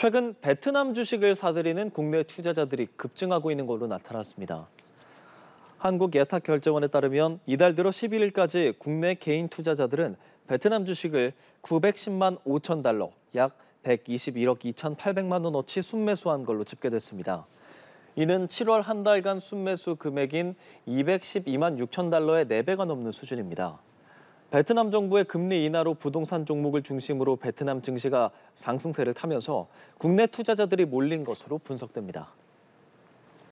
최근 베트남 주식을 사들이는 국내 투자자들이 급증하고 있는 걸로 나타났습니다. 한국예탁결제원에 따르면 이달 들어 11일까지 국내 개인 투자자들은 베트남 주식을 910만 5천 달러, 약 121억 2,800만 원어치 순매수한 걸로 집계됐습니다. 이는 7월 한 달간 순매수 금액인 212만 6천 달러의 4배가 넘는 수준입니다. 베트남 정부의 금리 인하로 부동산 종목을 중심으로 베트남 증시가 상승세를 타면서 국내 투자자들이 몰린 것으로 분석됩니다.